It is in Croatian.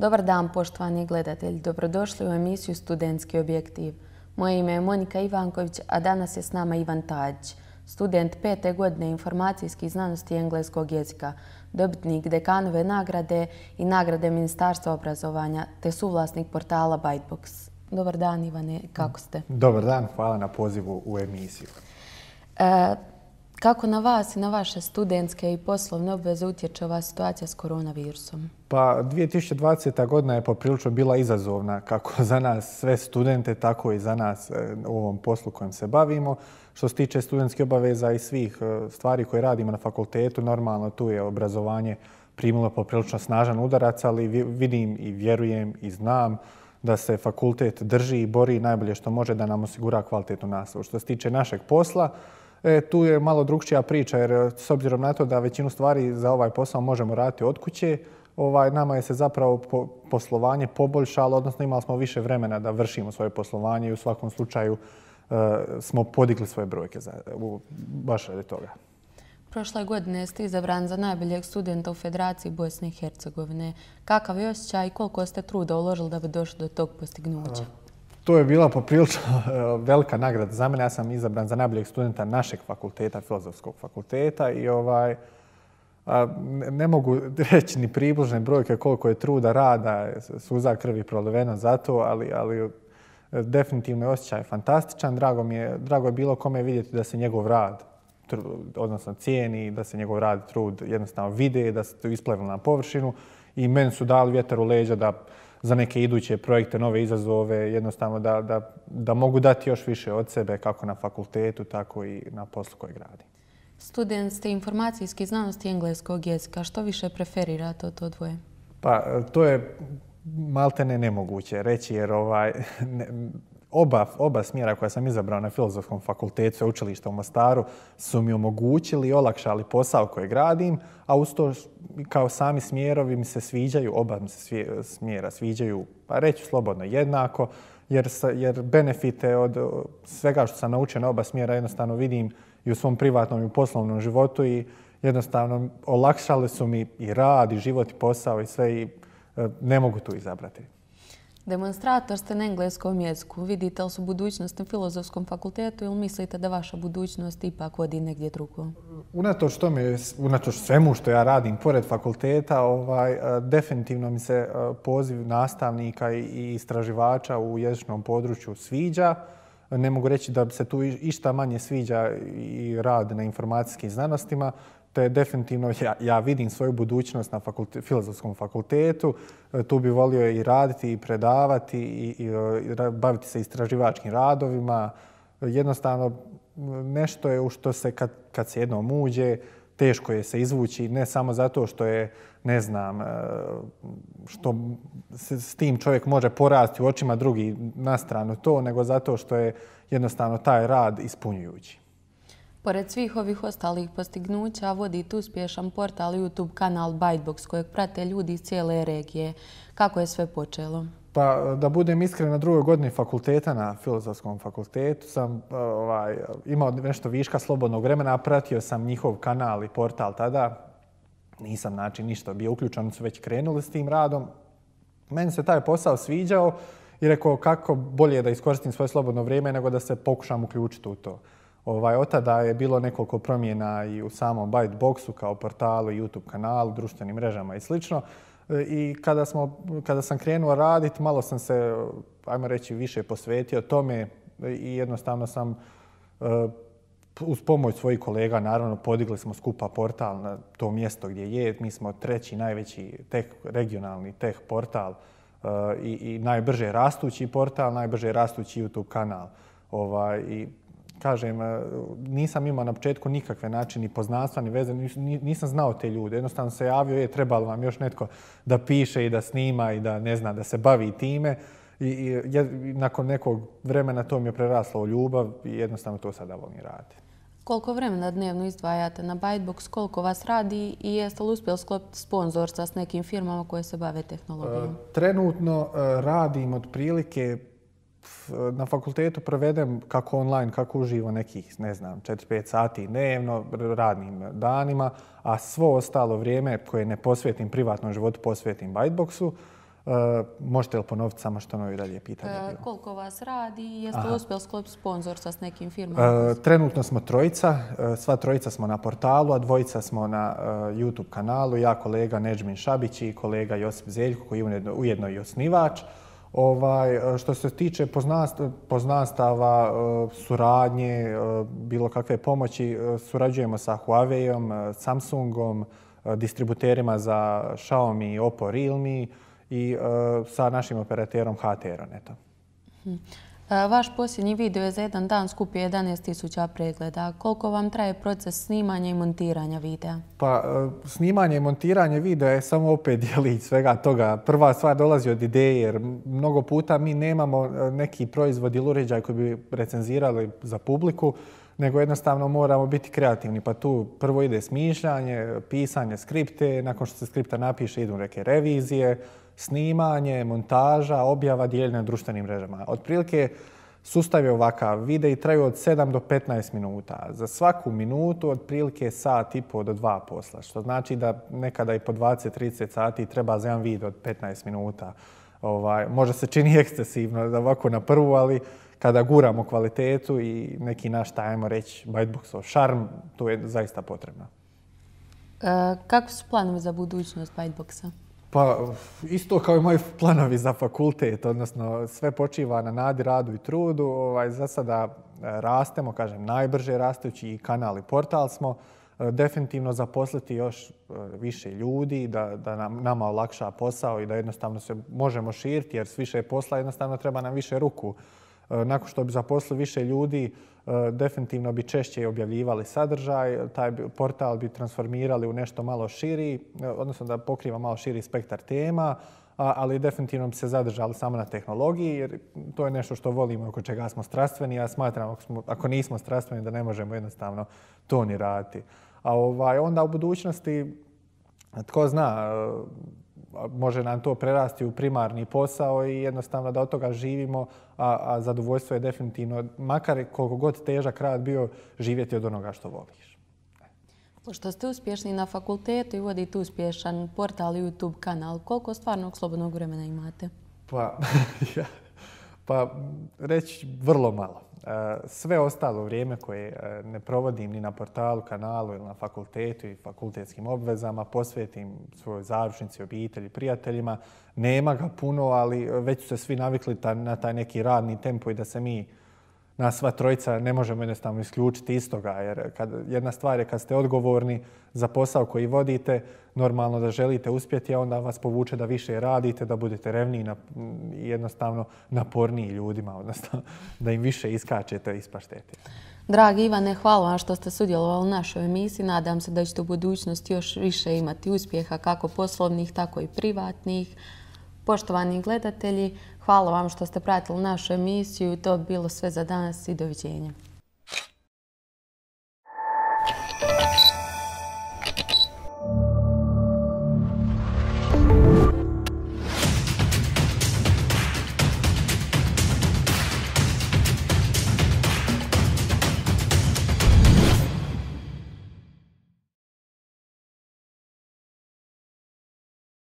Dobar dan, poštovani gledatelji. Dobrodošli u emisiju Studentski objektiv. Moje ime je Monika Ivanković, a danas je s nama Ivan Tadić, student pete godine informacijskih znanosti engleskog jezika, dobitnik dekanove nagrade i nagrade Ministarstva obrazovanja, te suvlasnik portala Bytebox. Dobar dan, Ivane. Kako ste? Dobar dan. Hvala na pozivu u emisiju. E, kako na vas i na vaše studentske i poslovne obveze utječe ova situacija s koronavirusom? Pa 2020. godina je poprilično bila izazovna kako za nas sve studente, tako i za nas e, u ovom poslu kojim se bavimo. Što se tiče studentskih obaveza i svih e, stvari koje radimo na fakultetu, normalno tu je obrazovanje primilo poprilično snažan udarac, ali vidim i vjerujem i znam da se fakultet drži i bori najbolje što može da nam osigura kvalitetnu nastavu. Što se tiče našeg posla, E, tu je malo drugčija priča jer e, s obzirom na to da većinu stvari za ovaj posao možemo raditi od kuće, ovaj, nama je se zapravo poslovanje poboljšalo, odnosno imali smo više vremena da vršimo svoje poslovanje i u svakom slučaju e, smo podigli svoje brojke za, u, baš radi toga. Prošle godine ste izabran za najboljeg studenta u Federaciji Bosne i Hercegovine. Kakav je osjećaj i koliko ste truda uložili da bi došli do tog postignuća? E, to je bila poprilično e, velika nagrada za mene. Ja sam izabran za najboljeg studenta našeg fakulteta, filozofskog fakulteta i ovaj, ne mogu reći ni približne brojke koliko je truda, rada, suza krvi proliveno za to, ali, ali e, definitivno je osjećaj fantastičan. Drago, mi je, drago je bilo kome vidjeti da se njegov rad odnosno cijeni, da se njegov rad, trud jednostavno vide, da se to isplevilo na površinu i meni su dali vjetar u leđa da za neke iduće projekte, nove izazove, jednostavno da, da, mogu dati još više od sebe kako na fakultetu, tako i na poslu koji gradi. Student ste informacijski znanosti engleskog jezika. Što više preferirate od to dvoje? Pa to je maltene nemoguće reći jer ovaj, Oba, smjera koja sam izabrao na Filozofskom fakultetu sveučilišta u Mostaru su mi omogućili i olakšali posao koji gradim, a uz to kao sami smjerovi mi se sviđaju, oba mi se smjera sviđaju, pa reći slobodno jednako, jer, jer benefite od svega što sam naučio na oba smjera jednostavno vidim i u svom privatnom i u poslovnom životu i jednostavno olakšali su mi i rad i život i posao i sve i e, ne mogu tu izabrati. Demonstrator ste na engleskom jeziku. Vidite li su budućnost na filozofskom fakultetu ili mislite da vaša budućnost ipak vodi negdje drugo? Unatoč tome, unatoč svemu što ja radim pored fakulteta, definitivno mi se poziv nastavnika i istraživača u jezičnom području sviđa. Ne mogu reći da se tu išta manje sviđa i rad na informacijskim znanostima, te definitivno ja, vidim svoju budućnost na filozofskom fakultetu. E, tu bi volio i raditi i predavati i, e, baviti se istraživačkim radovima. Jednostavno, nešto je u što se kad, se jednom uđe, teško je se izvući, ne samo zato što je, ne znam, e, što se s tim čovjek može porasti u očima drugi na stranu to, nego zato što je jednostavno taj rad ispunjujući. Pored svih ovih ostalih postignuća, vodite uspješan portal YouTube kanal Bytebox kojeg prate ljudi iz cijele regije. Kako je sve počelo? Pa da budem iskren, na drugoj godini fakulteta, na filozofskom fakultetu, sam e, ovaj, imao nešto viška slobodnog vremena, pratio sam njihov kanal i portal tada. Nisam znači ništa bio uključen, su već krenuli s tim radom. Meni se taj posao sviđao i rekao kako bolje da iskoristim svoje slobodno vrijeme nego da se pokušam uključiti u to. Ovaj, od tada je bilo nekoliko promjena i u samom Byteboxu kao portalu, YouTube kanalu, društvenim mrežama i slično. E, I kada, sam krenuo raditi, malo sam se, ajmo reći, više posvetio tome i jednostavno sam e, uz pomoć svojih kolega, naravno, podigli smo skupa portal na to mjesto gdje je. Mi smo treći najveći regionalni tech portal e, i, i najbrže rastući portal, najbrže rastući YouTube kanal. Ovaj, I kažem, e, nisam imao na početku nikakve načini poznanstva, ni veze, nisam znao te ljude. Jednostavno se javio, je, trebalo vam još netko da piše i da snima i da ne zna, da se bavi time. I, nakon nekog vremena to mi je preraslo u ljubav i jednostavno to sada volim raditi. Koliko vremena dnevno izdvajate na Bytebox, koliko vas radi i jeste li uspjeli sklopiti sponzorstva s nekim firmama koje se bave e, tehnologijom? trenutno e, radim otprilike na fakultetu provedem kako online, kako uživo nekih, ne znam, 4-5 sati dnevno, radnim danima, a svo ostalo vrijeme koje ne posvetim privatnom životu, posvetim Byteboxu. E, možete li ponoviti samo što novi dalje pitanje? E, koliko vas radi jeste li uspjeli sklopiti s nekim firmama? E, trenutno smo trojica. sva trojica smo na portalu, a dvojica smo na YouTube kanalu. Ja kolega Neđmin Šabić i kolega Josip Zeljko koji je ujedno i osnivač. Ovaj, e, što se tiče poznanstava, e, suradnje, e, bilo kakve pomoći, surađujemo sa Huaweiom, Samsungom, distributerima za Xiaomi, Oppo, Realme i sa našim operaterom htr E, vaš posljednji video je za jedan dan skupio 11.000 pregleda. Koliko vam traje proces snimanja i montiranja videa? Pa, e, snimanje i montiranje videa je samo opet dijelić svega toga. Prva stvar dolazi od ideje jer mnogo puta mi nemamo e, neki proizvod ili uređaj koji bi recenzirali za publiku nego jednostavno moramo biti kreativni. Pa tu prvo ide smišljanje, pisanje skripte, nakon što se skripta napiše idu neke revizije, snimanje, montaža, objava, dijeljena na društvenim mrežama. Otprilike, sustav je ovakav. i traju od 7 do 15 minuta. Za svaku minutu otprilike sat i pol do dva posla, što znači da nekada i po 20-30 sati treba za jedan video od 15 minuta. Ovaj, možda se čini ekscesivno da ovako na prvu, ali kada guramo kvalitetu i neki naš, ajmo reći, bajtboksov šarm, to je zaista potrebno. E, kako su planovi za budućnost Byteboxa? Pa isto kao i moji planovi za fakultet, odnosno sve počiva na nadi, radu i trudu. Ovaj, za sada e, rastemo, kažem, najbrže rastući i kanal i portal smo. E, definitivno zaposliti još e, više ljudi, da, da nam, nama olakša posao i da jednostavno se možemo širiti jer s više posla jednostavno treba nam više ruku Eh, nakon što bi zaposlili više ljudi, eh, definitivno bi češće objavljivali sadržaj, taj portal bi transformirali u nešto malo širi, eh, odnosno da pokriva malo širi spektar tema, ali definitivno bi se zadržali samo na tehnologiji, jer to je nešto što volimo, oko čega smo strastveni. Ja smatram, ako, ako nismo strastveni, da ne možemo jednostavno to ni raditi. A ovaj, onda u budućnosti, tko zna, može nam to prerasti u primarni posao i jednostavno da od toga živimo, a, a zadovoljstvo je definitivno, makar koliko god težak rad bio, živjeti od onoga što voliš. Pošto ste uspješni na fakultetu i vodite uspješan portal YouTube kanal, koliko stvarnog slobodnog vremena imate? Pa, ja pa reći vrlo malo. E, sve ostalo vrijeme koje e, ne provodim ni na portalu, kanalu ili na fakultetu i fakultetskim obvezama, posvetim svojoj završnici, obitelji, prijateljima. Nema ga puno, ali već su se svi navikli na taj neki radni tempo i da se mi nas sva trojica ne možemo jednostavno isključiti iz toga, Jer kad, jedna stvar je kad ste odgovorni za posao koji vodite, normalno da želite uspjeti, a onda vas povuče da više radite, da budete revniji i jednostavno naporniji ljudima, odnosno da im više iskačete iz paštete. Dragi Ivane, hvala vam što ste sudjelovali u našoj emisiji. Nadam se da ćete u budućnosti još više imati uspjeha kako poslovnih, tako i privatnih. Poštovani gledatelji, Hvala vam što ste pratili našu emisiju. To bi bilo sve za danas i doviđenja.